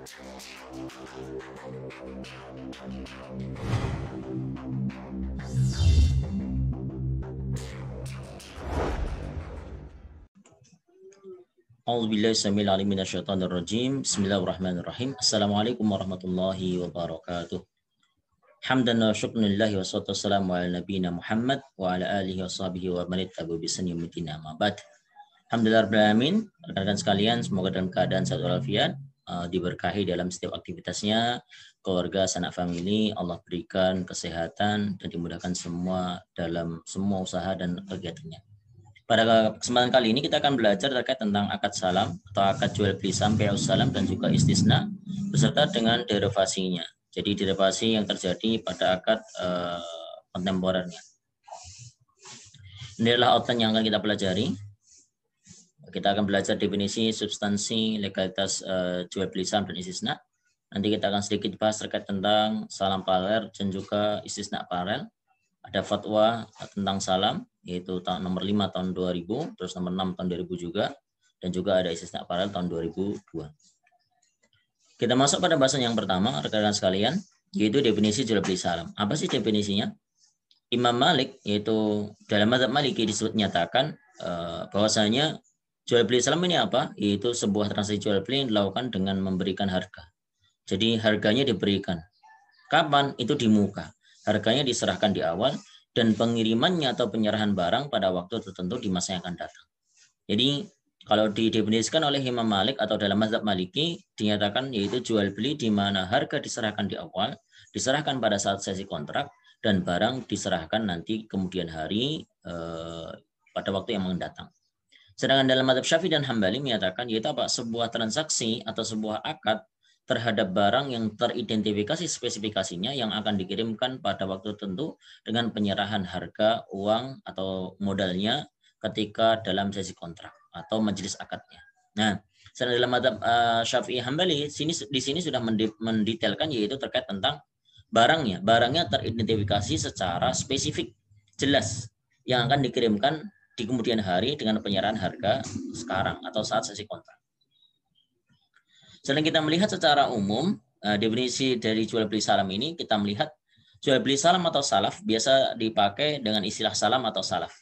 Bismillahirrahmanirrahim. Assalamualaikum warahmatullahi wabarakatuh. Hamdan wa syukran lillahi wa salatu wassalamu ala nabiyyina Muhammad wa ala alihi wa sahbihi wa man ittaba bi sunni mutina ma ba'd. Alhamdulillah rabbil alamin. Rekan-rekan sekalian, semoga dalam keadaan sehat walafiat Eh, diberkahi dalam setiap aktivitasnya, keluarga, sanak famili, Allah berikan kesehatan dan dimudahkan semua dalam semua usaha dan kegiatannya. Pada kesempatan kali ini kita akan belajar terkait tentang akad salam atau akad jual beli sampai salam dan juga istisna beserta dengan derivasinya. Jadi derivasi yang terjadi pada akad eh, kontemporernya. Ini adalah outline yang akan kita pelajari. Kita akan belajar definisi, substansi, legalitas uh, jual beli saham dan istisna. Nanti kita akan sedikit bahas terkait tentang salam paralel dan juga istisna paralel. Ada fatwa tentang salam, yaitu nomor 5 tahun 2000, terus nomor 6 tahun 2000 juga, dan juga ada istisna paralel tahun 2002. Kita masuk pada bahasan yang pertama, rekan-rekan sekalian, yaitu definisi jual beli salam. Apa sih definisinya? Imam Malik yaitu dalam mazhab Maliki disebut nyatakan eh, bahwasanya Jual beli salam ini apa? Yaitu sebuah transaksi jual beli yang dilakukan dengan memberikan harga. Jadi harganya diberikan. Kapan? Itu di muka. Harganya diserahkan di awal dan pengirimannya atau penyerahan barang pada waktu tertentu di masa yang akan datang. Jadi kalau didefinisikan oleh Imam Malik atau dalam mazhab Maliki dinyatakan yaitu jual beli di mana harga diserahkan di awal, diserahkan pada saat sesi kontrak dan barang diserahkan nanti kemudian hari eh, pada waktu yang mendatang. Sedangkan dalam madhab Syafi'i dan Hambali menyatakan yaitu apa? Sebuah transaksi atau sebuah akad terhadap barang yang teridentifikasi spesifikasinya yang akan dikirimkan pada waktu tertentu dengan penyerahan harga, uang, atau modalnya ketika dalam sesi kontrak atau majelis akadnya. Nah, sedangkan dalam madhab uh, Syafi'i Hambali sini di sini sudah mendetailkan yaitu terkait tentang barangnya. Barangnya teridentifikasi secara spesifik, jelas yang akan dikirimkan di kemudian hari dengan penyerahan harga sekarang atau saat sesi kontrak. Selain kita melihat secara umum eh, definisi dari jual beli salam ini, kita melihat jual beli salam atau salaf biasa dipakai dengan istilah salam atau salaf,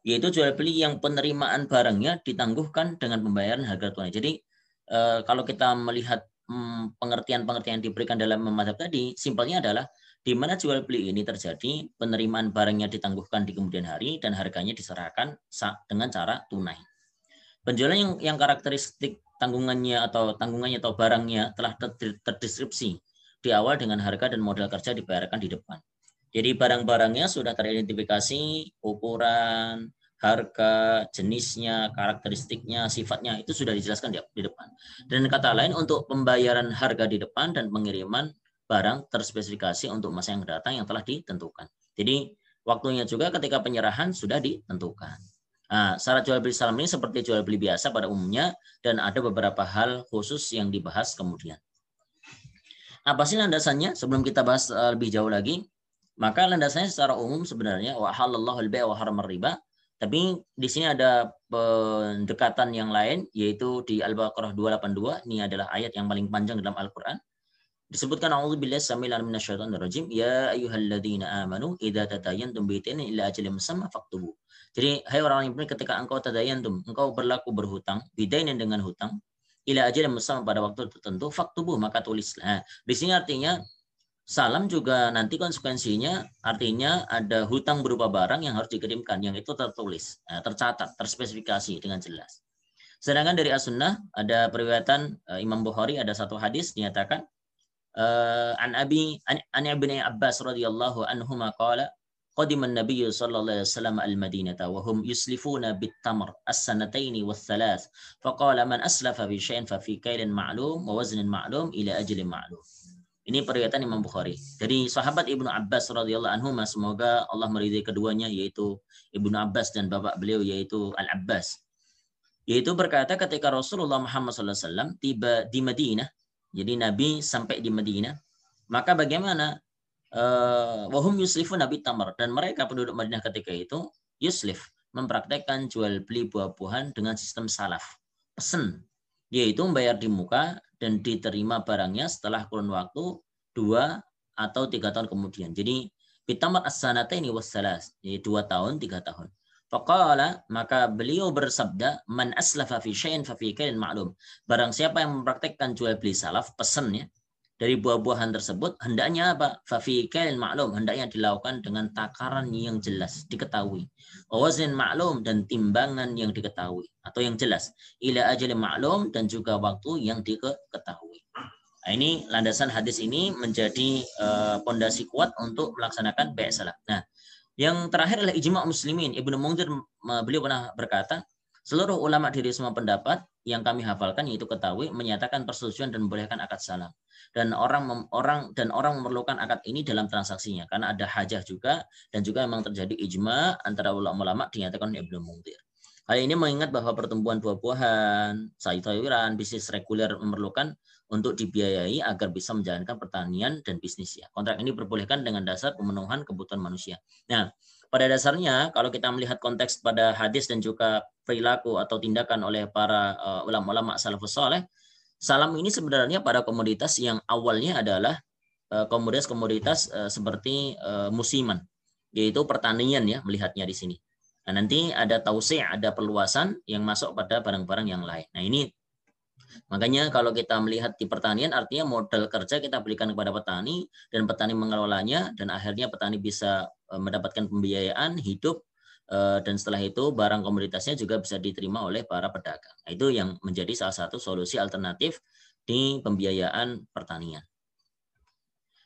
yaitu jual beli yang penerimaan barangnya ditangguhkan dengan pembayaran harga tunai. Jadi eh, kalau kita melihat hmm, pengertian-pengertian yang diberikan dalam memadab tadi, simpelnya adalah di mana jual beli ini terjadi, penerimaan barangnya ditangguhkan di kemudian hari dan harganya diserahkan dengan cara tunai. Penjualan yang, yang karakteristik tanggungannya atau tanggungannya atau barangnya telah terdeskripsi di awal dengan harga dan modal kerja dibayarkan di depan. Jadi barang-barangnya sudah teridentifikasi, ukuran, harga, jenisnya, karakteristiknya, sifatnya itu sudah dijelaskan di, di depan. Dan kata lain untuk pembayaran harga di depan dan pengiriman barang terspesifikasi untuk masa yang datang yang telah ditentukan. Jadi waktunya juga ketika penyerahan sudah ditentukan. Nah, syarat jual beli salam ini seperti jual beli biasa pada umumnya dan ada beberapa hal khusus yang dibahas kemudian. Apa sih landasannya? Sebelum kita bahas eh, lebih jauh lagi, maka landasannya secara umum sebenarnya wa halallahu al wa haramar riba. Tapi di sini ada pendekatan yang lain yaitu di Al-Baqarah 282. Ini adalah ayat yang paling panjang dalam Al-Qur'an Disebutkan auzubillahi samil alim minasyaitonir rajim ya ayyuhalladzina amanu idza tadayantum bi'tin ila ajalin musamma faktubu. Jadi hai orang yang beriman ketika engkau tadayantum engkau berlaku berhutang bidainin dengan hutang ila ajalin musamma pada waktu tertentu faktubu maka tulislah. Nah, di sini artinya salam juga nanti konsekuensinya artinya ada hutang berupa barang yang harus dikirimkan yang itu tertulis, eh, tercatat, terspesifikasi dengan jelas. Sedangkan dari As-Sunnah ada periwayatan eh, Imam Bukhari ada satu hadis dinyatakan Eh, an Abi an Ibn Abbas radhiyallahu anhuma qala قدم النبي صلى الله عليه وسلم المدينة وهم يسلفون بالتمر السنتين والثلاث فقال من أسلف بشيء ففي كيل معلوم ووزن معلوم إلى أجل معلوم Ini periwayatan Imam Bukhari. Dari sahabat Ibnu Abbas radhiyallahu anhu, semoga Allah meridai keduanya yaitu Ibnu Abbas dan bapak beliau yaitu Al Abbas. Yaitu berkata ketika Rasulullah Muhammad SAW tiba di Madinah, jadi Nabi sampai di Madinah, maka bagaimana eh, wahum yuslifu nabi tamar dan mereka penduduk Madinah ketika itu yuslif mempraktekkan jual beli buah-buahan dengan sistem salaf pesen yaitu membayar di muka dan diterima barangnya setelah kurun waktu dua atau tiga tahun kemudian jadi Tamar as ini wasalas jadi dua tahun tiga tahun Faqala maka beliau bersabda man aslafa fi syai'in fa fi kain ma'lum. Barang siapa yang mempraktekkan jual beli salaf pesannya dari buah-buahan tersebut hendaknya apa? Fa fi kain ma'lum hendaknya dilakukan dengan takaran yang jelas diketahui. Wazin ma'lum dan timbangan yang diketahui atau yang jelas. Ila ajali ma'lum dan juga waktu yang diketahui. Nah, ini landasan hadis ini menjadi eh, pondasi uh, kuat untuk melaksanakan baik salaf. Nah, yang terakhir adalah ijma muslimin. Ibnu Munzir beliau pernah berkata, seluruh ulama dari semua pendapat yang kami hafalkan yaitu ketahui menyatakan persetujuan dan membolehkan akad salam. Dan orang orang dan orang memerlukan akad ini dalam transaksinya karena ada hajah juga dan juga memang terjadi ijma antara ulama-ulama dinyatakan oleh Ibnu Munzir. Hal ini mengingat bahwa pertumbuhan buah-buahan, sayur-sayuran, bisnis reguler memerlukan untuk dibiayai agar bisa menjalankan pertanian dan bisnisnya. Kontrak ini diperbolehkan dengan dasar pemenuhan kebutuhan manusia. Nah, pada dasarnya kalau kita melihat konteks pada hadis dan juga perilaku atau tindakan oleh para eh, ulama-ulama salafus saleh, salam ini sebenarnya pada komoditas yang awalnya adalah eh, komoditas-komoditas eh, seperti musiman, yaitu pertanian ya melihatnya di sini. Nah, nanti ada tausi, ada perluasan yang masuk pada barang-barang yang lain. Nah, ini Makanya kalau kita melihat di pertanian artinya modal kerja kita berikan kepada petani dan petani mengelolanya dan akhirnya petani bisa eh, mendapatkan pembiayaan hidup eh, dan setelah itu barang komoditasnya juga bisa diterima oleh para pedagang. Nah, itu yang menjadi salah satu solusi alternatif di pembiayaan pertanian.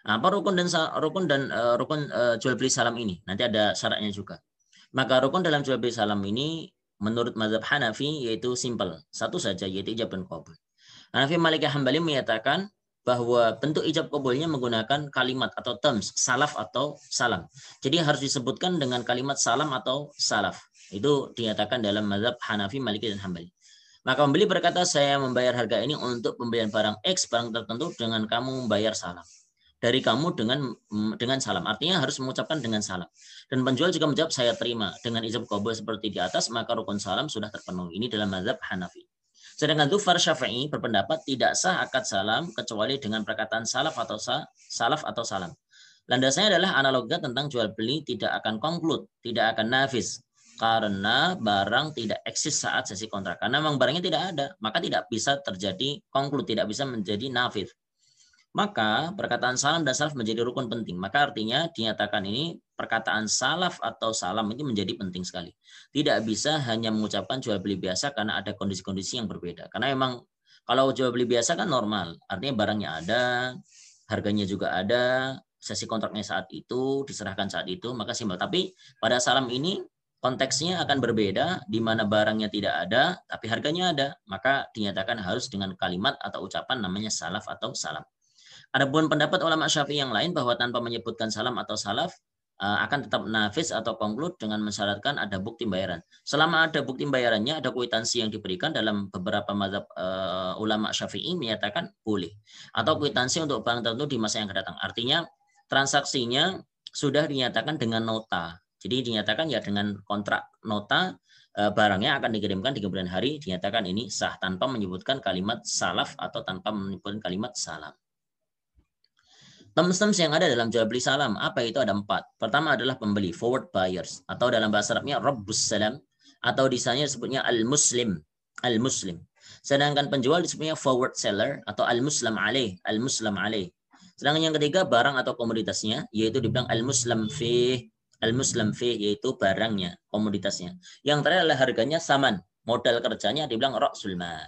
Nah, apa rukun dan rukun dan eh, rukun jual beli salam ini? Nanti ada syaratnya juga. Maka rukun dalam jual beli salam ini menurut mazhab Hanafi yaitu simple, satu saja yaitu ijab dan qabul. Hanafi Malik Hambali menyatakan bahwa bentuk ijab kabulnya menggunakan kalimat atau terms salaf atau salam. Jadi harus disebutkan dengan kalimat salam atau salaf. Itu dinyatakan dalam mazhab Hanafi, Maliki dan Hambali. Maka pembeli berkata, saya membayar harga ini untuk pembelian barang X, barang tertentu, dengan kamu membayar salam dari kamu dengan mm, dengan salam. Artinya harus mengucapkan dengan salam. Dan penjual juga menjawab saya terima dengan ijab qabul seperti di atas maka rukun salam sudah terpenuhi. Ini dalam mazhab Hanafi. Sedangkan Dhufar Syafi'i berpendapat tidak sah akad salam kecuali dengan perkataan salaf atau sa, salaf atau salam. Landasannya adalah analoga tentang jual beli tidak akan konklud, tidak akan nafis karena barang tidak eksis saat sesi kontrak. Karena memang barangnya tidak ada, maka tidak bisa terjadi konklud, tidak bisa menjadi nafis maka perkataan salam dan salaf menjadi rukun penting. Maka artinya dinyatakan ini perkataan salaf atau salam ini menjadi penting sekali. Tidak bisa hanya mengucapkan jual beli biasa karena ada kondisi-kondisi yang berbeda. Karena memang kalau jual beli biasa kan normal, artinya barangnya ada, harganya juga ada, sesi kontraknya saat itu, diserahkan saat itu, maka simbol. Tapi pada salam ini konteksnya akan berbeda di mana barangnya tidak ada tapi harganya ada maka dinyatakan harus dengan kalimat atau ucapan namanya salaf atau salam ada Adapun pendapat ulama Syafi'i yang lain bahwa tanpa menyebutkan salam atau salaf eh, akan tetap nafis atau konklud dengan mensyaratkan ada bukti bayaran. Selama ada bukti bayarannya, ada kuitansi yang diberikan dalam beberapa mazhab uh, ulama syafi'i menyatakan boleh. Atau kuitansi untuk barang tertentu di masa yang akan datang. Artinya transaksinya sudah dinyatakan dengan nota. Jadi dinyatakan ya dengan kontrak nota uh, barangnya akan dikirimkan di kemudian hari dinyatakan ini sah tanpa menyebutkan kalimat salaf atau tanpa menyebutkan kalimat salam. Terms-terms yang ada dalam jual beli salam, apa itu ada empat. Pertama adalah pembeli, forward buyers, atau dalam bahasa Arabnya Rabbus Salam, atau di sana disebutnya Al-Muslim. Al-Muslim. Sedangkan penjual disebutnya forward seller atau Al-Muslim Alih. Al-Muslim Alih. Sedangkan yang ketiga, barang atau komoditasnya, yaitu dibilang Al-Muslim fi Al-Muslim fi, yaitu barangnya, komoditasnya. Yang terakhir adalah harganya saman. Modal kerjanya dibilang Ra'sul Nah,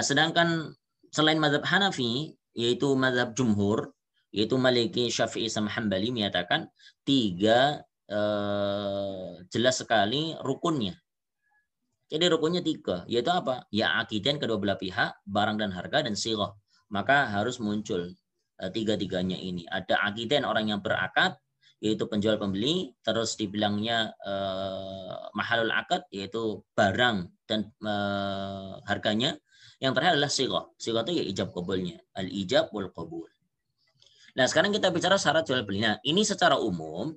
sedangkan selain mazhab Hanafi, yaitu mazhab Jumhur, yaitu Maliki Syafi'i sama Hambali menyatakan tiga eh, jelas sekali rukunnya. Jadi rukunnya tiga, yaitu apa? Ya akidah kedua belah pihak, barang dan harga dan sirah. Maka harus muncul eh, tiga-tiganya ini. Ada akidah orang yang berakad, yaitu penjual pembeli, terus dibilangnya eh, mahalul akad, yaitu barang dan eh, harganya. Yang terakhir adalah siroh. Siroh itu ya ijab kabulnya. Al-ijab wal kabul. Nah, sekarang kita bicara syarat jual belinya. Ini secara umum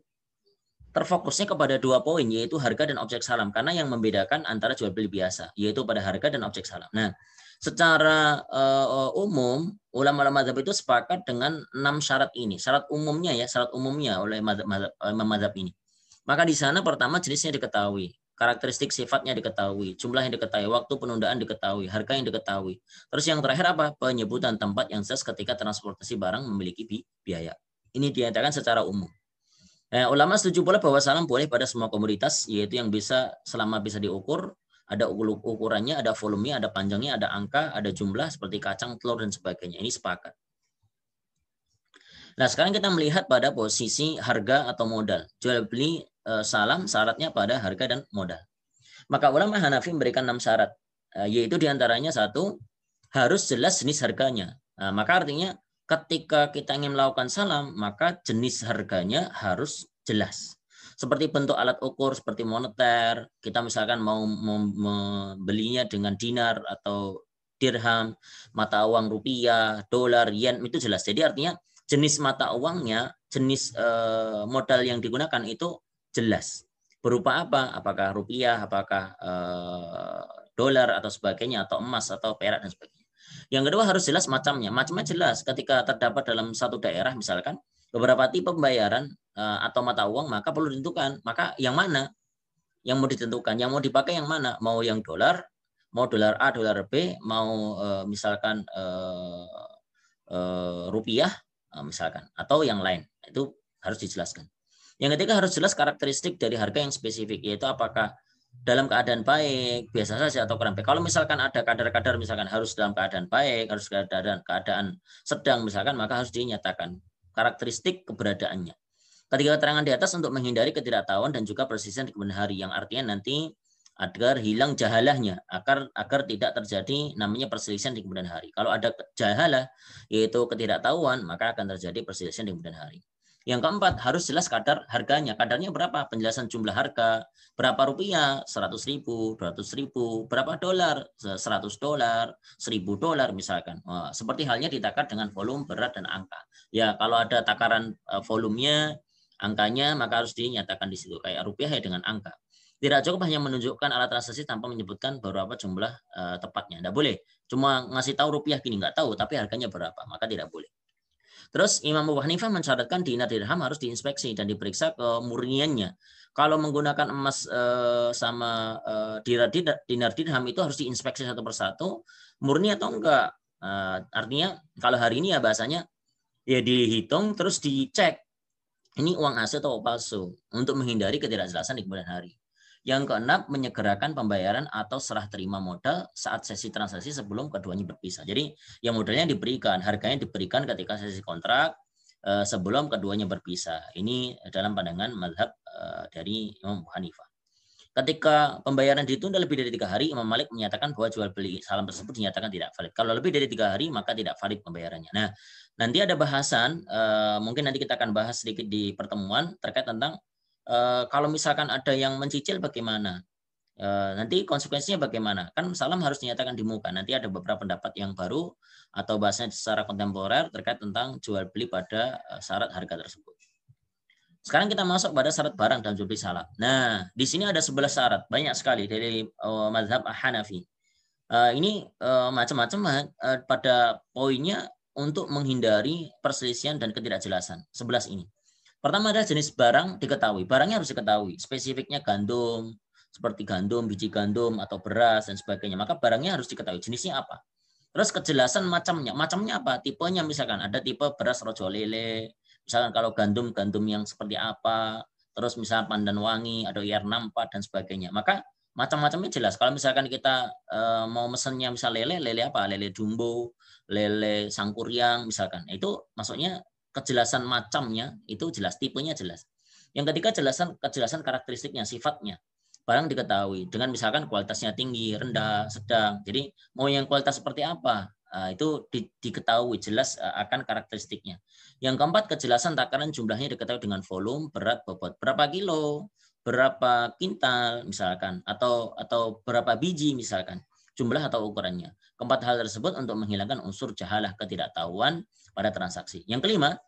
terfokusnya kepada dua poin yaitu harga dan objek salam karena yang membedakan antara jual beli biasa yaitu pada harga dan objek salam. Nah, secara uh, umum ulama-ulama mazhab itu sepakat dengan enam syarat ini. Syarat umumnya ya, syarat umumnya oleh mazhab, mazhab, eh, mazhab ini. Maka di sana pertama jenisnya diketahui karakteristik sifatnya diketahui, jumlah yang diketahui, waktu penundaan diketahui, harga yang diketahui. Terus yang terakhir apa? Penyebutan tempat yang jelas ketika transportasi barang memiliki bi biaya. Ini dinyatakan secara umum. Eh, ulama setuju pula bahwa salam boleh pada semua komoditas, yaitu yang bisa selama bisa diukur, ada ukurannya, ada volume, ada panjangnya, ada angka, ada jumlah seperti kacang, telur dan sebagainya. Ini sepakat. Nah, sekarang kita melihat pada posisi harga atau modal. Jual beli Eh, salam syaratnya pada harga dan modal. Maka ulama Hanafi memberikan enam syarat, eh, yaitu diantaranya satu harus jelas jenis harganya. Nah, maka artinya ketika kita ingin melakukan salam, maka jenis harganya harus jelas. Seperti bentuk alat ukur, seperti moneter, kita misalkan mau membelinya dengan dinar atau dirham, mata uang rupiah, dolar, yen, itu jelas. Jadi artinya jenis mata uangnya, jenis modal yang digunakan itu jelas. Berupa apa? Apakah rupiah, apakah eh, dolar atau sebagainya, atau emas atau perak dan sebagainya. Yang kedua harus jelas macamnya. Macamnya jelas ketika terdapat dalam satu daerah misalkan beberapa tipe pembayaran eh, atau mata uang maka perlu ditentukan. Maka yang mana yang mau ditentukan, yang mau dipakai yang mana? Mau yang dolar, mau dolar A, dolar B, mau eh, misalkan rupiah misalkan atau yang lain. Itu harus dijelaskan. Yang ketiga harus jelas karakteristik dari harga yang spesifik yaitu apakah dalam keadaan baik, biasa saja atau kurang baik. Kalau misalkan ada kadar-kadar misalkan harus dalam keadaan baik, harus keadaan keadaan sedang misalkan maka harus dinyatakan karakteristik keberadaannya. Ketiga keterangan di atas untuk menghindari ketidaktahuan dan juga persisian di kemudian hari yang artinya nanti agar hilang jahalahnya agar agar tidak terjadi namanya perselisihan di kemudian hari. Kalau ada jahalah yaitu ketidaktahuan maka akan terjadi perselisihan di kemudian hari. Yang keempat, harus jelas kadar harganya. Kadarnya berapa? Penjelasan jumlah harga. Berapa rupiah? 100 ribu, 200 ribu. Berapa dolar? 100 dolar, 1000 dolar misalkan. Wah, seperti halnya ditakar dengan volume, berat, dan angka. Ya, kalau ada takaran eh, volumenya, angkanya, maka harus dinyatakan di situ. Kayak rupiah ya dengan angka. Tidak cukup hanya menunjukkan alat transaksi tanpa menyebutkan berapa jumlah eh, tepatnya. Tidak boleh. Cuma ngasih tahu rupiah gini nggak tahu, tapi harganya berapa. Maka tidak boleh. Terus Imam Abu Hanifah mensyaratkan dinar dirham harus diinspeksi dan diperiksa ke murniannya. Kalau menggunakan emas eh, sama eh, dinar, dinar dirham itu harus diinspeksi satu persatu, murni atau enggak. Eh, artinya kalau hari ini ya bahasanya ya dihitung terus dicek ini uang asli atau palsu untuk menghindari ketidakjelasan di kemudian hari. Yang keenam, menyegerakan pembayaran atau serah terima modal saat sesi transaksi sebelum keduanya berpisah. Jadi, yang modalnya diberikan, harganya diberikan ketika sesi kontrak eh, sebelum keduanya berpisah. Ini dalam pandangan madhab eh, dari Imam Hanifah. Ketika pembayaran ditunda lebih dari tiga hari, Imam Malik menyatakan bahwa jual beli salam tersebut dinyatakan tidak valid. Kalau lebih dari tiga hari, maka tidak valid pembayarannya. Nah, nanti ada bahasan, eh, mungkin nanti kita akan bahas sedikit di pertemuan terkait tentang Eh, kalau misalkan ada yang mencicil bagaimana? Eh, nanti konsekuensinya bagaimana? Kan salam harus dinyatakan di muka. Nanti ada beberapa pendapat yang baru atau bahasanya secara kontemporer terkait tentang jual beli pada eh, syarat harga tersebut. Sekarang kita masuk pada syarat barang dalam jual beli salam. Nah, di sini ada 11 syarat, banyak sekali dari uh, mazhab Hanafi. Uh, ini uh, macam-macam uh, pada poinnya untuk menghindari perselisihan dan ketidakjelasan. sebelas ini. Pertama adalah jenis barang diketahui. Barangnya harus diketahui. Spesifiknya gandum, seperti gandum, biji gandum, atau beras, dan sebagainya. Maka barangnya harus diketahui. Jenisnya apa? Terus kejelasan macamnya. Macamnya apa? Tipenya misalkan ada tipe beras rojo lele. Misalkan kalau gandum, gandum yang seperti apa. Terus misalkan pandan wangi, ada IR64, dan sebagainya. Maka macam-macamnya jelas. Kalau misalkan kita e, mau mesennya misal lele, lele apa? Lele jumbo, lele sangkuriang misalkan. Itu maksudnya kejelasan macamnya itu jelas, tipenya jelas. Yang ketiga jelasan kejelasan karakteristiknya, sifatnya. Barang diketahui dengan misalkan kualitasnya tinggi, rendah, sedang. Jadi mau yang kualitas seperti apa? Ah, itu di, diketahui jelas ah, akan karakteristiknya. Yang keempat kejelasan takaran jumlahnya diketahui dengan volume, berat, bobot, berapa kilo, berapa kintal misalkan atau atau berapa biji misalkan jumlah atau ukurannya. Keempat hal tersebut untuk menghilangkan unsur jahalah ketidaktahuan pada transaksi. Yang kelima,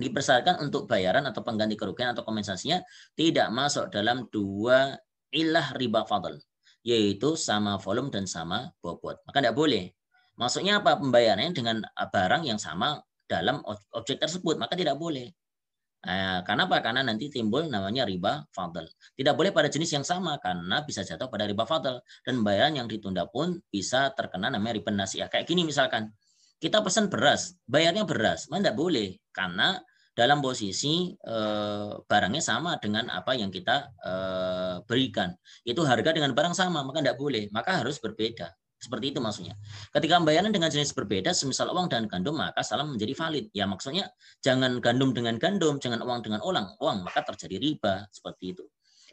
dipersyaratkan untuk bayaran atau pengganti kerugian atau kompensasinya tidak masuk dalam dua ilah riba fadl, yaitu sama volume dan sama bobot. Maka tidak boleh. Maksudnya apa? Pembayarannya dengan barang yang sama dalam objek tersebut, maka tidak boleh. Eh, karena apa? Karena nanti timbul namanya riba fadl. Tidak boleh pada jenis yang sama karena bisa jatuh pada riba fadl dan bayaran yang ditunda pun bisa terkena namanya riba nasiah. Kayak gini misalkan, kita pesan beras, bayarnya beras, mana tidak boleh karena dalam posisi eh, barangnya sama dengan apa yang kita eh, berikan. Itu harga dengan barang sama, maka tidak boleh. Maka harus berbeda. Seperti itu maksudnya. Ketika pembayaran dengan jenis berbeda, semisal uang dan gandum, maka salam menjadi valid. Ya maksudnya jangan gandum dengan gandum, jangan uang dengan uang, uang maka terjadi riba. Seperti itu.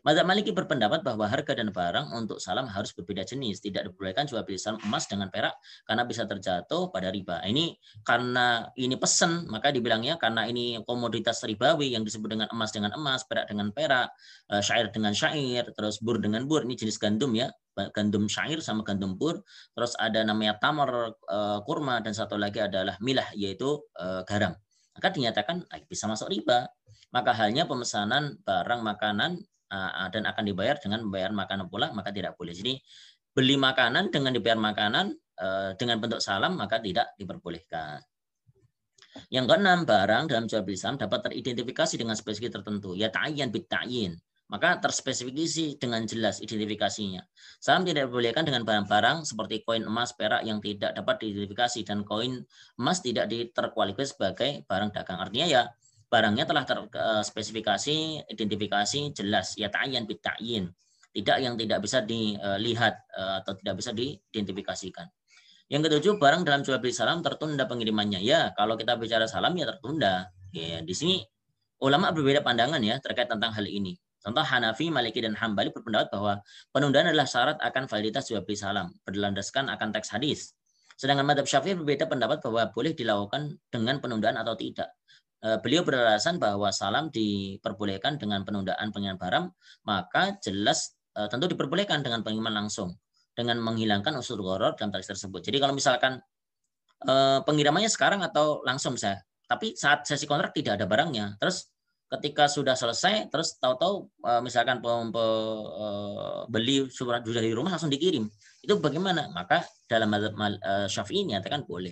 Mazhab Maliki berpendapat bahwa harga dan barang untuk salam harus berbeda jenis, tidak diperbolehkan jual beli salam emas dengan perak karena bisa terjatuh pada riba. Ini karena ini pesan, maka dibilangnya karena ini komoditas ribawi yang disebut dengan emas dengan emas, perak dengan perak, eh, syair dengan syair, terus bur dengan bur, ini jenis gandum ya, gandum syair sama gandum bur, terus ada namanya tamar eh, kurma dan satu lagi adalah milah yaitu eh, garam maka dinyatakan bisa masuk riba. Maka halnya pemesanan barang makanan Ah, ah, dan akan dibayar dengan membayar makanan pulang maka tidak boleh. Jadi beli makanan dengan dibayar makanan eh, dengan bentuk salam maka tidak diperbolehkan. Yang keenam, barang dalam jual beli saham dapat teridentifikasi dengan spesifik tertentu, ya tayin, bit ta'yin. Maka terspesifikasi dengan jelas identifikasinya. Saham tidak diperbolehkan dengan barang-barang seperti koin emas, perak yang tidak dapat diidentifikasi dan koin emas tidak diterkualifikasi sebagai barang dagang. Artinya ya barangnya telah terspesifikasi, eh, identifikasi jelas ya ta'yin bit Tidak yang tidak bisa dilihat eh, atau tidak bisa diidentifikasikan. Yang ketujuh, barang dalam jual beli salam tertunda pengirimannya. Ya, kalau kita bicara salam ya tertunda. Ya, di sini ulama berbeda pandangan ya terkait tentang hal ini. Contoh Hanafi, Maliki, dan Hambali berpendapat bahwa penundaan adalah syarat akan validitas jual beli salam, berlandaskan akan teks hadis. Sedangkan Madhab Syafi'i berbeda pendapat bahwa boleh dilakukan dengan penundaan atau tidak. Eh, beliau beralasan bahwa salam diperbolehkan dengan penundaan pengiriman barang, maka jelas eh, tentu diperbolehkan dengan pengiriman langsung dengan menghilangkan unsur goror dalam tarif tersebut. Jadi kalau misalkan eh, pengirimannya sekarang atau langsung saya, tapi saat sesi kontrak tidak ada barangnya, terus ketika sudah selesai, terus tahu-tahu misalkan beli sudah di rumah langsung dikirim, itu bagaimana? Maka dalam Syafi'i nyatakan boleh.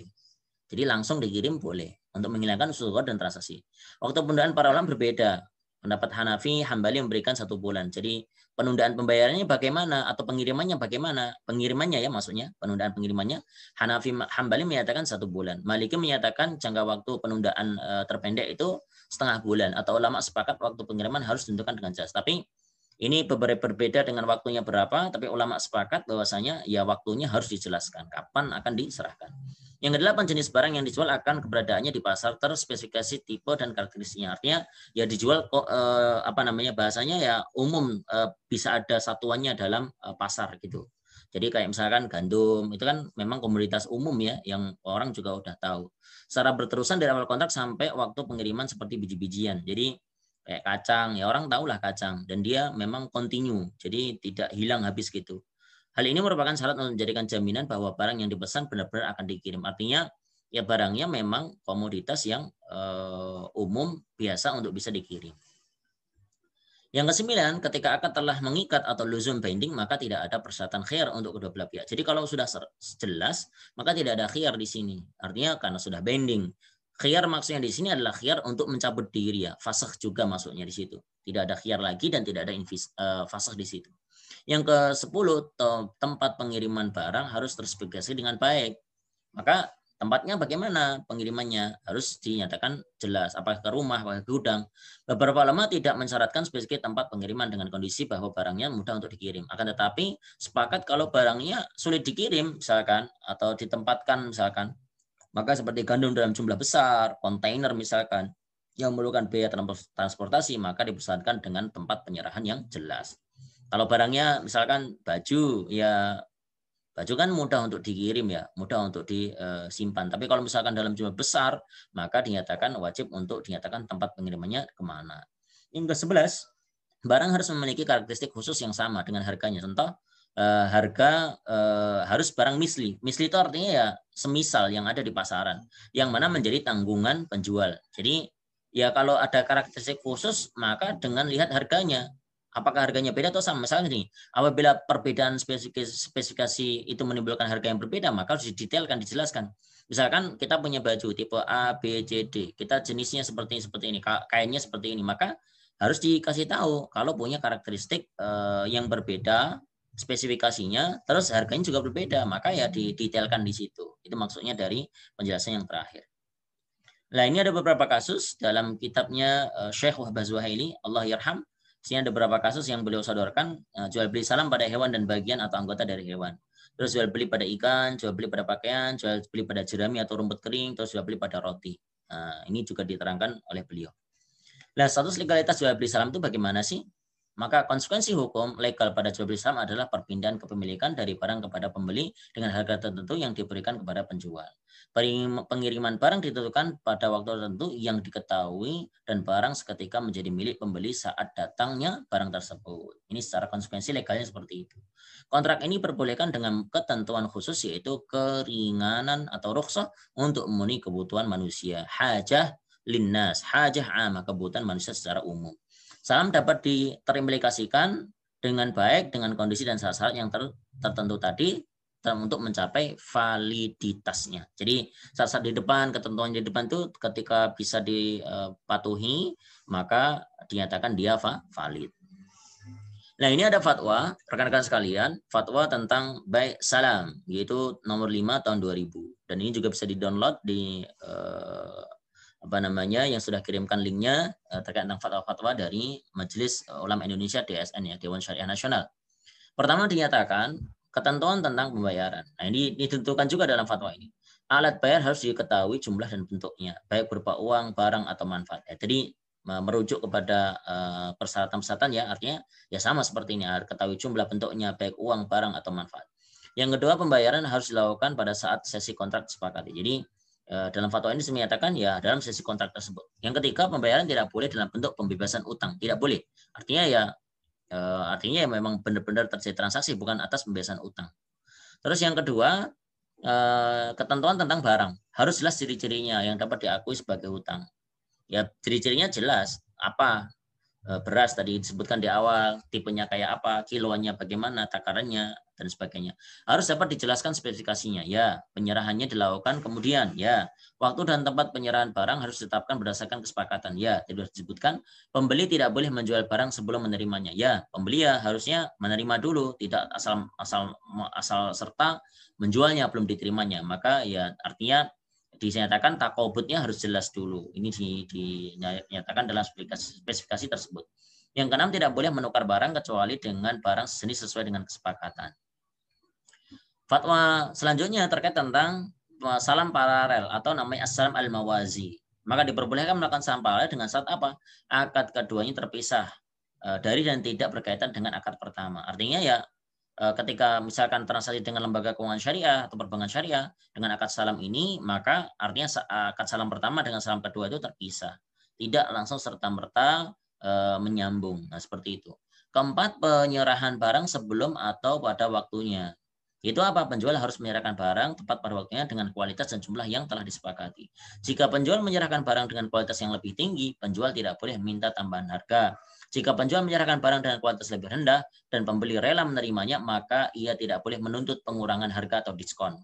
Jadi langsung dikirim boleh untuk menghilangkan usul dan transaksi. Waktu penundaan para ulama berbeda. Pendapat Hanafi, Hambali memberikan satu bulan. Jadi penundaan pembayarannya bagaimana atau pengirimannya bagaimana? Pengirimannya ya maksudnya, penundaan pengirimannya. Hanafi Hambali menyatakan satu bulan. Maliki menyatakan jangka waktu penundaan eh, terpendek itu setengah bulan atau ulama sepakat waktu pengiriman harus ditentukan dengan jelas. Tapi ini beberapa berbeda dengan waktunya berapa, tapi ulama sepakat bahwasanya ya waktunya harus dijelaskan kapan akan diserahkan. Yang kedelapan jenis barang yang dijual akan keberadaannya di pasar terspesifikasi tipe dan karakteristiknya. Artinya ya dijual kok eh, apa namanya bahasanya ya umum eh, bisa ada satuannya dalam eh, pasar gitu. Jadi kayak misalkan gandum itu kan memang komoditas umum ya yang orang juga udah tahu. Secara berterusan dari awal kontrak sampai waktu pengiriman seperti biji-bijian. Jadi kayak kacang ya orang tahulah kacang dan dia memang kontinu jadi tidak hilang habis gitu hal ini merupakan syarat untuk menjadikan jaminan bahwa barang yang dipesan benar-benar akan dikirim artinya ya barangnya memang komoditas yang eh, umum biasa untuk bisa dikirim yang kesembilan, ketika akad telah mengikat atau luzum binding, maka tidak ada persyaratan khair untuk kedua belah pihak. Jadi kalau sudah jelas, maka tidak ada khair di sini. Artinya karena sudah binding khiar maksudnya di sini adalah khiar untuk mencabut diri ya. Fasah juga masuknya di situ. Tidak ada khiar lagi dan tidak ada invis, uh, eh, fasah di situ. Yang ke 10 tempat pengiriman barang harus terspesifikasi dengan baik. Maka tempatnya bagaimana pengirimannya harus dinyatakan jelas. Apakah ke rumah, apakah ke gudang. Beberapa lama tidak mensyaratkan spesifik tempat pengiriman dengan kondisi bahwa barangnya mudah untuk dikirim. Akan tetapi sepakat kalau barangnya sulit dikirim misalkan atau ditempatkan misalkan maka seperti gandum dalam jumlah besar, kontainer misalkan, yang memerlukan biaya transportasi, maka dipesankan dengan tempat penyerahan yang jelas. Kalau barangnya misalkan baju, ya baju kan mudah untuk dikirim ya, mudah untuk disimpan. Eh, Tapi kalau misalkan dalam jumlah besar, maka dinyatakan wajib untuk dinyatakan tempat pengirimannya kemana. Yang ke-11, barang harus memiliki karakteristik khusus yang sama dengan harganya. Contoh, uh, harga uh, harus barang misli. Misli itu artinya ya semisal yang ada di pasaran, yang mana menjadi tanggungan penjual. Jadi ya kalau ada karakteristik khusus maka dengan lihat harganya. Apakah harganya beda atau sama? Misalnya ini, apabila perbedaan spesifikasi, spesifikasi itu menimbulkan harga yang berbeda, maka harus didetailkan, dijelaskan. Misalkan kita punya baju tipe A, B, C, D. Kita jenisnya seperti ini, seperti ini, kainnya seperti ini. Maka harus dikasih tahu kalau punya karakteristik eh, yang berbeda spesifikasinya, terus harganya juga berbeda, maka ya didetailkan di situ. Itu maksudnya dari penjelasan yang terakhir. Nah ini ada beberapa kasus dalam kitabnya eh, Syekh Wahbah Zuhaili, Allah Yarham. Sini ada beberapa kasus yang beliau sodorkan, eh, jual beli salam pada hewan dan bagian atau anggota dari hewan. Terus jual beli pada ikan, jual beli pada pakaian, jual beli pada jerami atau rumput kering, terus jual beli pada roti. Nah, ini juga diterangkan oleh beliau. Nah, status legalitas jual beli salam itu bagaimana sih? Maka konsekuensi hukum legal pada jual beli saham adalah perpindahan kepemilikan dari barang kepada pembeli dengan harga tertentu yang diberikan kepada penjual. Pengiriman barang ditentukan pada waktu tertentu yang diketahui dan barang seketika menjadi milik pembeli saat datangnya barang tersebut. Ini secara konsekuensi legalnya seperti itu. Kontrak ini diperbolehkan dengan ketentuan khusus yaitu keringanan atau rukhsah untuk memenuhi kebutuhan manusia. Hajah linnas, hajah amah, kebutuhan manusia secara umum. Salam dapat diterimplikasikan dengan baik dengan kondisi dan syarat-syarat yang ter, tertentu tadi untuk mencapai validitasnya. Jadi syarat-syarat di depan, ketentuan di depan itu ketika bisa dipatuhi, eh, maka dinyatakan dia valid. Nah ini ada fatwa, rekan-rekan sekalian, fatwa tentang baik salam, yaitu nomor 5 tahun 2000. Dan ini juga bisa di-download di, -download eh, di apa namanya yang sudah kirimkan linknya eh, terkait tentang fatwa-fatwa dari Majelis eh, Ulama Indonesia DSN ya Dewan Syariah Nasional. Pertama dinyatakan ketentuan tentang pembayaran. Nah ini ditentukan juga dalam fatwa ini. Alat bayar harus diketahui jumlah dan bentuknya, baik berupa uang, barang atau manfaat. Ya, jadi merujuk kepada eh, persyaratan-persyaratan ya artinya ya sama seperti ini harus ketahui jumlah bentuknya baik uang barang atau manfaat yang kedua pembayaran harus dilakukan pada saat sesi kontrak sepakati. jadi Eh, dalam fatwa ini menyatakan ya dalam sesi kontrak tersebut. Yang ketiga, pembayaran tidak boleh dalam bentuk pembebasan utang, tidak boleh. Artinya ya eh, artinya ya memang benar-benar terjadi transaksi bukan atas pembebasan utang. Terus yang kedua, eh, ketentuan tentang barang. Harus jelas ciri-cirinya yang dapat diakui sebagai utang. Ya ciri-cirinya jelas apa beras tadi disebutkan di awal, tipenya kayak apa, kiloannya bagaimana, takarannya, dan sebagainya. Harus dapat dijelaskan spesifikasinya. Ya, penyerahannya dilakukan kemudian. Ya, waktu dan tempat penyerahan barang harus ditetapkan berdasarkan kesepakatan. Ya, tidak disebutkan pembeli tidak boleh menjual barang sebelum menerimanya. Ya, pembeli ya harusnya menerima dulu, tidak asal asal asal serta menjualnya belum diterimanya. Maka ya artinya dinyatakan takobutnya harus jelas dulu. Ini dinyatakan dalam spesifikasi, spesifikasi tersebut. Yang keenam, tidak boleh menukar barang kecuali dengan barang sejenis sesuai dengan kesepakatan. Fatwa selanjutnya terkait tentang salam paralel atau namanya asal al-mawazi. Maka diperbolehkan melakukan salam paralel dengan saat apa? Akad keduanya terpisah e, dari dan tidak berkaitan dengan akad pertama. Artinya ya e, ketika misalkan transaksi dengan lembaga keuangan syariah atau perbankan syariah dengan akad salam ini, maka artinya akad salam pertama dengan salam kedua itu terpisah. Tidak langsung serta-merta e, menyambung. Nah, seperti itu. Keempat, penyerahan barang sebelum atau pada waktunya. Itu apa? Penjual harus menyerahkan barang tepat pada waktunya dengan kualitas dan jumlah yang telah disepakati. Jika penjual menyerahkan barang dengan kualitas yang lebih tinggi, penjual tidak boleh minta tambahan harga. Jika penjual menyerahkan barang dengan kualitas lebih rendah dan pembeli rela menerimanya, maka ia tidak boleh menuntut pengurangan harga atau diskon.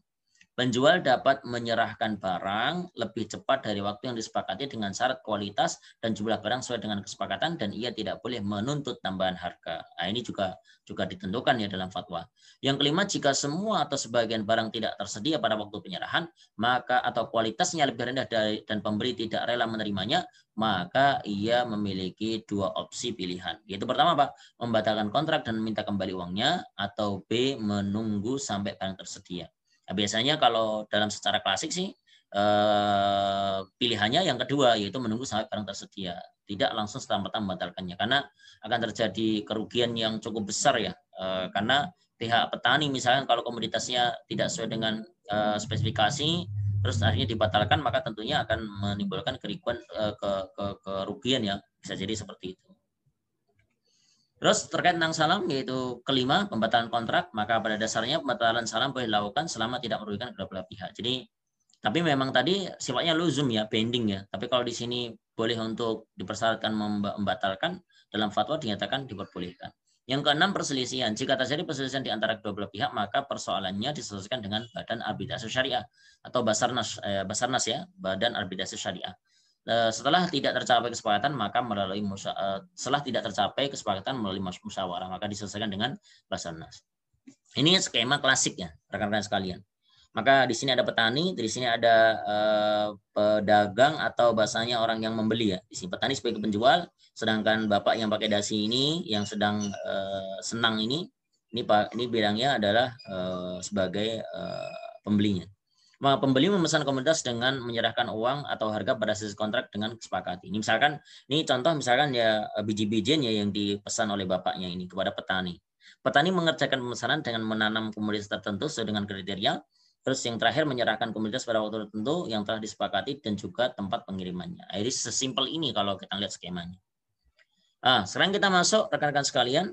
Penjual dapat menyerahkan barang lebih cepat dari waktu yang disepakati dengan syarat kualitas dan jumlah barang sesuai dengan kesepakatan dan ia tidak boleh menuntut tambahan harga. Nah, ini juga juga ditentukan ya dalam fatwa. Yang kelima, jika semua atau sebagian barang tidak tersedia pada waktu penyerahan, maka atau kualitasnya lebih rendah dari dan pemberi tidak rela menerimanya, maka ia memiliki dua opsi pilihan. Yaitu pertama pak Membatalkan kontrak dan meminta kembali uangnya atau B menunggu sampai barang tersedia. Nah, biasanya kalau dalam secara klasik sih eh, pilihannya yang kedua yaitu menunggu sampai barang tersedia, tidak langsung setelah merta membatalkannya karena akan terjadi kerugian yang cukup besar ya. Eh, karena pihak petani misalnya kalau komoditasnya tidak sesuai dengan eh, spesifikasi terus akhirnya dibatalkan maka tentunya akan menimbulkan kerugian ke, ke, kerugian ya bisa jadi seperti itu. Terus terkait tentang salam yaitu kelima pembatalan kontrak, maka pada dasarnya pembatalan salam boleh dilakukan selama tidak merugikan kedua belah pihak. Jadi tapi memang tadi sifatnya luzum ya, pending ya. Tapi kalau di sini boleh untuk dipersyaratkan membatalkan dalam fatwa dinyatakan diperbolehkan. Yang keenam perselisihan. Jika terjadi perselisihan di antara kedua belah pihak, maka persoalannya diselesaikan dengan Badan Arbitrase Syariah atau Basarnas eh, Basarnas ya, Badan Arbitrase Syariah. Eh, setelah tidak tercapai kesepakatan maka melalui musa, eh, setelah tidak tercapai kesepakatan melalui musyawarah maka diselesaikan dengan basarnas. Ini skema klasik ya rekan-rekan sekalian. Maka di sini ada petani, di sini ada eh, pedagang atau bahasanya orang yang membeli ya. Di sini petani sebagai penjual, sedangkan bapak yang pakai dasi ini yang sedang senang ini ini ini bilangnya adalah sebagai pembelinya pembeli memesan komoditas dengan menyerahkan uang atau harga pada sisi kontrak dengan kesepakati. Ini misalkan ini contoh misalkan ya eh, biji-bijian ya yang dipesan oleh bapaknya ini kepada petani. Petani mengerjakan pemesanan dengan menanam komoditas tertentu sesuai dengan kriteria. Terus yang terakhir menyerahkan komoditas pada waktu tertentu yang telah disepakati dan juga tempat pengirimannya. Jadi sesimpel ini kalau kita lihat skemanya. Ah, sekarang kita masuk rekan-rekan sekalian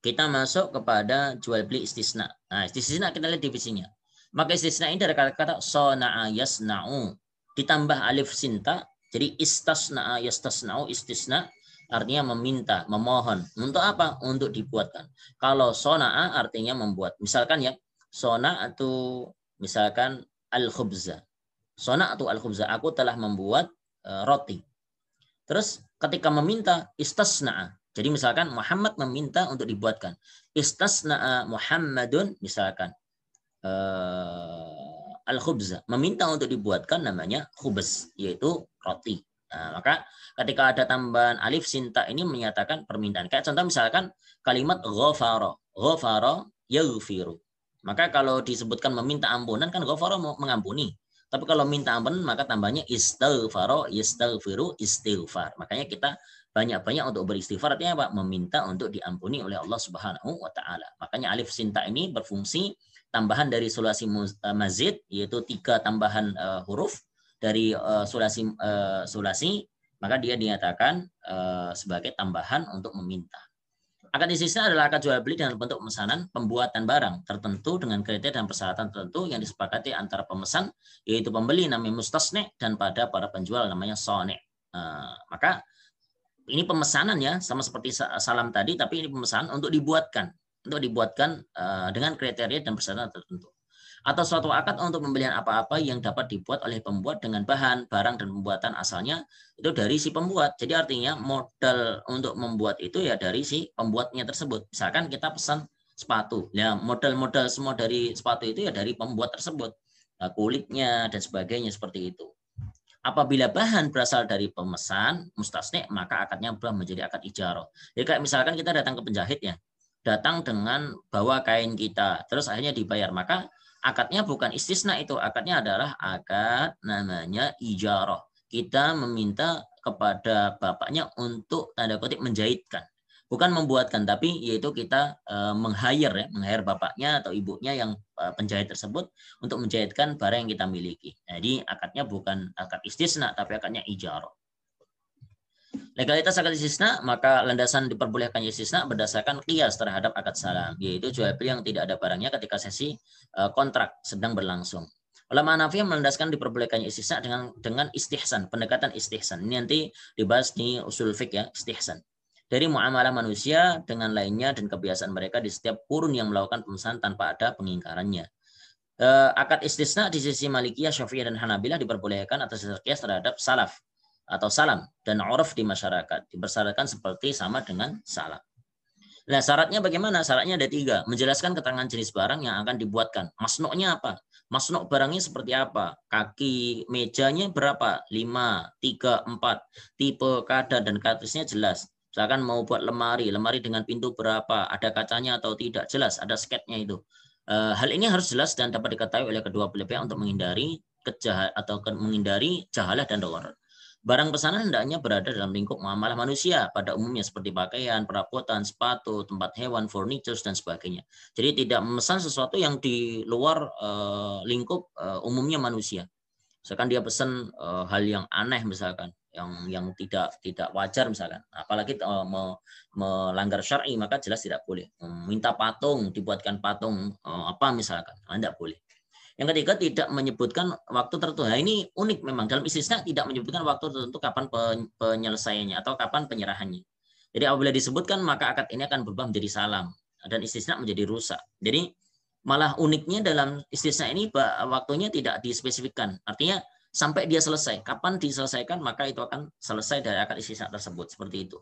kita masuk kepada jual beli istisna. Nah, istisna kita lihat divisinya. Maka istisna ini dari kata-kata sona'a yasna'u. Ditambah alif sinta, jadi istasna'a yastasna'u istisna artinya meminta, memohon. Untuk apa? Untuk dibuatkan. Kalau sona'a artinya membuat. Misalkan ya, sona atau misalkan al-khubza. Sona atau al-khubza, aku telah membuat e, roti. Terus ketika meminta istasna'a. Jadi misalkan Muhammad meminta untuk dibuatkan. Istasna'a Muhammadun misalkan uh, eh, al-khubz, meminta untuk dibuatkan namanya khubz, yaitu roti. Nah, maka ketika ada tambahan alif sinta ini menyatakan permintaan. Kayak contoh misalkan kalimat ghafara, ghafara yaghfiru. Maka kalau disebutkan meminta ampunan kan ghafara mengampuni. Tapi kalau minta ampun maka tambahnya istighfaro, istighfiru, istighfar. Makanya kita banyak-banyak untuk beristighfar artinya apa? Meminta untuk diampuni oleh Allah Subhanahu wa taala. Makanya alif sinta ini berfungsi tambahan dari sulasi eh, mazid yaitu tiga tambahan uh, huruf dari uh, sulasi uh, sulasi maka dia dinyatakan uh, sebagai tambahan untuk meminta. Akad istisna adalah akad jual beli dalam bentuk pemesanan pembuatan barang tertentu dengan kriteria dan persyaratan tertentu yang disepakati antara pemesan yaitu pembeli namanya mustasne dan pada para penjual namanya sone. Uh, maka ini pemesanan ya sama seperti salam tadi tapi ini pemesanan untuk dibuatkan untuk dibuatkan eh, dengan kriteria dan persyaratan tertentu atau suatu akad untuk pembelian apa-apa yang dapat dibuat oleh pembuat dengan bahan, barang dan pembuatan asalnya itu dari si pembuat. Jadi artinya modal untuk membuat itu ya dari si pembuatnya tersebut. Misalkan kita pesan sepatu. Ya, modal-modal semua dari sepatu itu ya dari pembuat tersebut. Nah, kulitnya dan sebagainya seperti itu. Apabila bahan berasal dari pemesan, mustasnik, maka akadnya berubah menjadi akad ijaro. Jadi ya, kayak misalkan kita datang ke penjahit ya, datang dengan bawa kain kita, terus akhirnya dibayar. Maka akadnya bukan istisna itu, akadnya adalah akad namanya ijaro Kita meminta kepada bapaknya untuk tanda kutip menjahitkan. Bukan membuatkan, tapi yaitu kita e, ya, meng bapaknya atau ibunya yang e, penjahit tersebut untuk menjahitkan barang yang kita miliki. Jadi akadnya bukan akad istisna, tapi akadnya ijaro Legalitas akad istisna, maka landasan diperbolehkan istisna berdasarkan kias terhadap akad salam, yaitu jual beli yang tidak ada barangnya ketika sesi eh, kontrak sedang berlangsung. Ulama Hanafi melandaskan diperbolehkannya istisna dengan dengan istihsan, pendekatan istihsan. Ini nanti dibahas di usul fik ya, istihsan. Dari muamalah manusia dengan lainnya dan kebiasaan mereka di setiap kurun yang melakukan pemesanan tanpa ada pengingkarannya. Eh, akad istisna di sisi Malikiyah, Syafi'iyah dan Hanabilah diperbolehkan atas dasar kias terhadap salaf atau salam dan orf di masyarakat dipersyaratkan seperti sama dengan salam. Nah, syaratnya bagaimana? Syaratnya ada tiga. Menjelaskan keterangan jenis barang yang akan dibuatkan. Masnoknya apa? Masnok barangnya seperti apa? Kaki mejanya berapa? Lima, tiga, empat. Tipe, kadar, dan karakteristiknya jelas. Misalkan mau buat lemari. Lemari dengan pintu berapa? Ada kacanya atau tidak? Jelas. Ada sketnya itu. Eh, hal ini harus jelas dan dapat diketahui oleh kedua belah pihak untuk menghindari kejahat atau menghindari jahalah dan dolar. Barang pesanan hendaknya berada dalam lingkup muamalah manusia pada umumnya seperti pakaian, perabotan, sepatu, tempat hewan, furniture dan sebagainya. Jadi tidak memesan sesuatu yang di luar uh, lingkup uh, umumnya manusia. Misalkan dia pesan uh, eh, hal yang aneh misalkan, yang yang tidak tidak wajar misalkan. Apalagi uh, me, melanggar syar'i maka jelas tidak boleh. Minta patung, dibuatkan patung uh, apa misalkan, nah, tidak boleh. Yang ketiga tidak menyebutkan waktu tertentu. Nah, ini unik memang dalam istisna tidak menyebutkan waktu tertentu kapan penyelesaiannya atau kapan penyerahannya. Jadi apabila disebutkan maka akad ini akan berubah menjadi salam dan istisna menjadi rusak. Jadi malah uniknya dalam istisna ini waktunya tidak dispesifikkan. Artinya sampai dia selesai. Kapan diselesaikan maka itu akan selesai dari akad istisna tersebut seperti itu.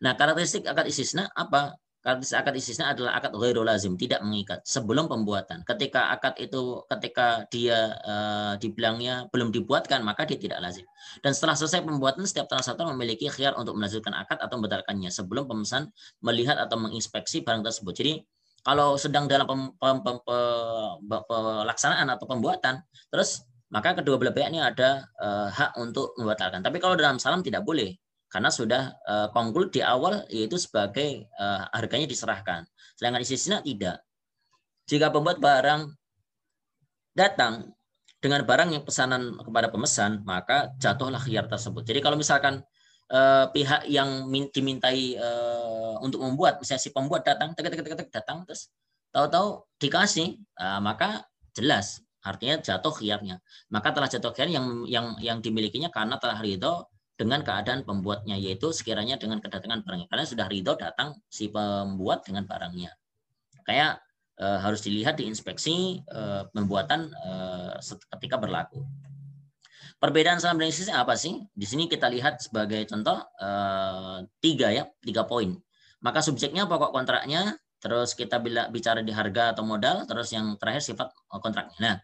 Nah, karakteristik akad istisna apa? Karena akad istisna adalah akad ghairu lazim, tidak mengikat sebelum pembuatan. Ketika akad itu ketika dia uh, dibilangnya belum dibuatkan, maka dia tidak lazim. Dan setelah selesai pembuatan, setiap transaktor memiliki khiar untuk melanjutkan akad atau membatalkannya sebelum pemesan melihat atau menginspeksi barang tersebut. Jadi kalau sedang dalam pem, pem, pem, pem, pelaksanaan atau pembuatan, terus maka kedua belah pihak ini ada uh, hak untuk membatalkan. Tapi kalau dalam salam tidak boleh karena sudah uh, di awal yaitu sebagai uh, harganya diserahkan. Sedangkan istisna tidak. Jika pembuat barang datang dengan barang yang pesanan kepada pemesan, maka jatuhlah khiyar tersebut. Jadi kalau misalkan uh, pihak yang dimintai uh, untuk membuat, misalnya si pembuat datang, tek tek tek datang terus tahu-tahu dikasih, uh, maka jelas artinya jatuh khiyarnya. Maka telah jatuh khiyar yang yang yang dimilikinya karena telah ridho dengan keadaan pembuatnya yaitu sekiranya dengan kedatangan barangnya karena sudah ridho datang si pembuat dengan barangnya kayak e, harus dilihat diinspeksi e, pembuatan e, ketika berlaku perbedaan salam dan apa sih di sini kita lihat sebagai contoh e, tiga ya tiga poin maka subjeknya pokok kontraknya terus kita bila bicara di harga atau modal terus yang terakhir sifat kontraknya nah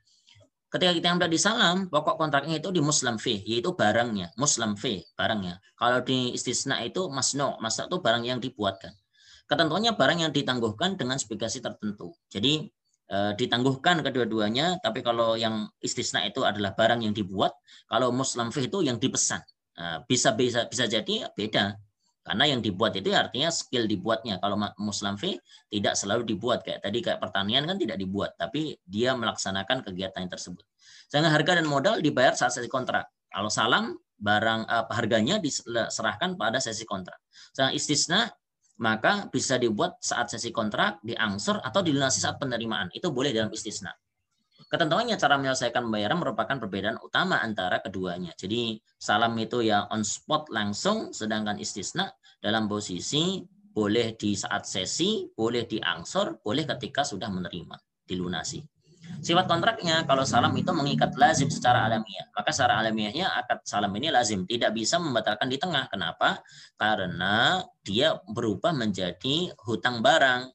ketika kita di salam pokok kontraknya itu di muslim fi, yaitu barangnya, muslim fi, barangnya. Kalau di istisna itu masno, masno itu barang yang dibuatkan. Ketentuannya barang yang ditangguhkan dengan spesifikasi tertentu. Jadi e, ditangguhkan kedua-duanya, tapi kalau yang istisna itu adalah barang yang dibuat, kalau muslim fi itu yang dipesan. E, bisa bisa bisa jadi beda karena yang dibuat itu ya artinya skill dibuatnya. Kalau Muslim tidak selalu dibuat. Kayak tadi kayak pertanian kan tidak dibuat, tapi dia melaksanakan kegiatan tersebut. Sehingga harga dan modal dibayar saat sesi kontrak. Kalau salam, barang apa, eh, harganya diserahkan pada sesi kontrak. Sehingga istisna maka bisa dibuat saat sesi kontrak, diangsur, atau dilunasi saat penerimaan. Itu boleh dalam istisna. Ketentuannya cara menyelesaikan pembayaran merupakan perbedaan utama antara keduanya. Jadi salam itu ya on spot langsung, sedangkan istisna dalam posisi boleh di saat sesi, boleh di angsur, boleh ketika sudah menerima, dilunasi. Sifat kontraknya kalau salam itu mengikat lazim secara alamiah. Maka secara alamiahnya akad salam ini lazim, tidak bisa membatalkan di tengah. Kenapa? Karena dia berubah menjadi hutang barang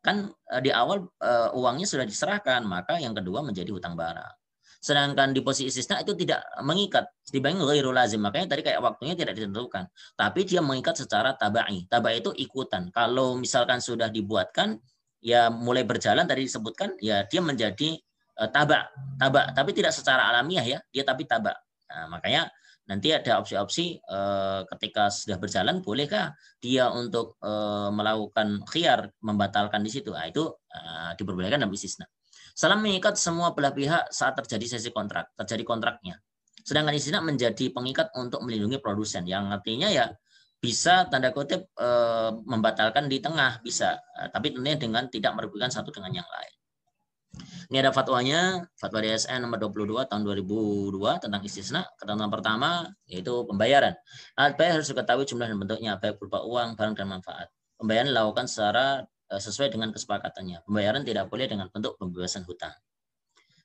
kan e, di awal uh, uangnya sudah diserahkan, maka yang kedua menjadi hutang barang. Sedangkan di posisi istisna itu tidak mengikat. dibanding ghairu lazim. Makanya tadi kayak waktunya tidak ditentukan. Tapi dia mengikat secara tabai. Tabai itu ikutan. Kalau misalkan sudah dibuatkan, ya mulai berjalan tadi disebutkan, ya dia menjadi tabak. E, tabak. Tapi tidak secara alamiah ya. Dia tapi tabak. Nah, makanya nanti ada opsi-opsi eh, ketika sudah berjalan bolehkah dia untuk eh, melakukan khiar membatalkan di situ nah, itu eh, diperbolehkan dalam istisna salam mengikat semua belah pihak saat terjadi sesi kontrak terjadi kontraknya sedangkan istisna menjadi pengikat untuk melindungi produsen yang artinya ya bisa tanda kutip membatalkan di tengah bisa tapi tentunya dengan tidak merugikan satu dengan yang lain ini ada fatwanya, fatwa DSN nomor 22 tahun 2002 tentang istisna. Ketentuan pertama yaitu pembayaran. Alat bayar harus diketahui jumlah dan bentuknya, baik berupa uang, barang, dan manfaat. Pembayaran dilakukan secara e, sesuai dengan kesepakatannya. Pembayaran tidak boleh dengan bentuk pembebasan hutang.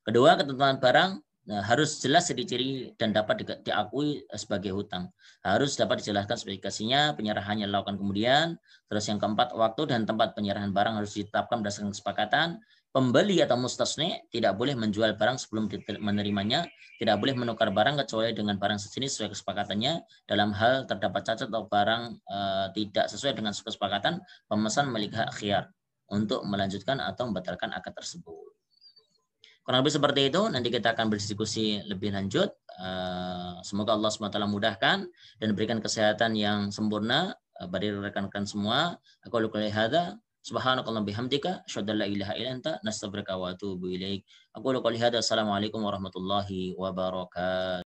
Kedua, ketentuan barang e, harus jelas ciri-ciri dan dapat diakui e, sebagai hutang. Harus dapat dijelaskan spesifikasinya, penyerahannya dilakukan kemudian. Terus yang keempat, waktu dan tempat penyerahan barang harus ditetapkan berdasarkan kesepakatan pembeli atau mustasne tidak boleh menjual barang sebelum menerimanya, tidak boleh menukar barang kecuali dengan barang sejenis sesuai kesepakatannya. Dalam hal terdapat cacat atau barang e, tidak sesuai dengan kesepakatan, pemesan memiliki hak khiyar untuk melanjutkan atau membatalkan akad tersebut. Kurang lebih seperti itu, nanti kita akan berdiskusi lebih lanjut. Eh, semoga Allah SWT mudahkan dan berikan kesehatan yang sempurna eh, bagi rekan-rekan semua. Aku lukulah Subhanakallah bihamdika, syadallah ilaha ila anta, nastabrika wa atubu ilaik. Aku lukul hadha. assalamualaikum warahmatullahi wabarakatuh.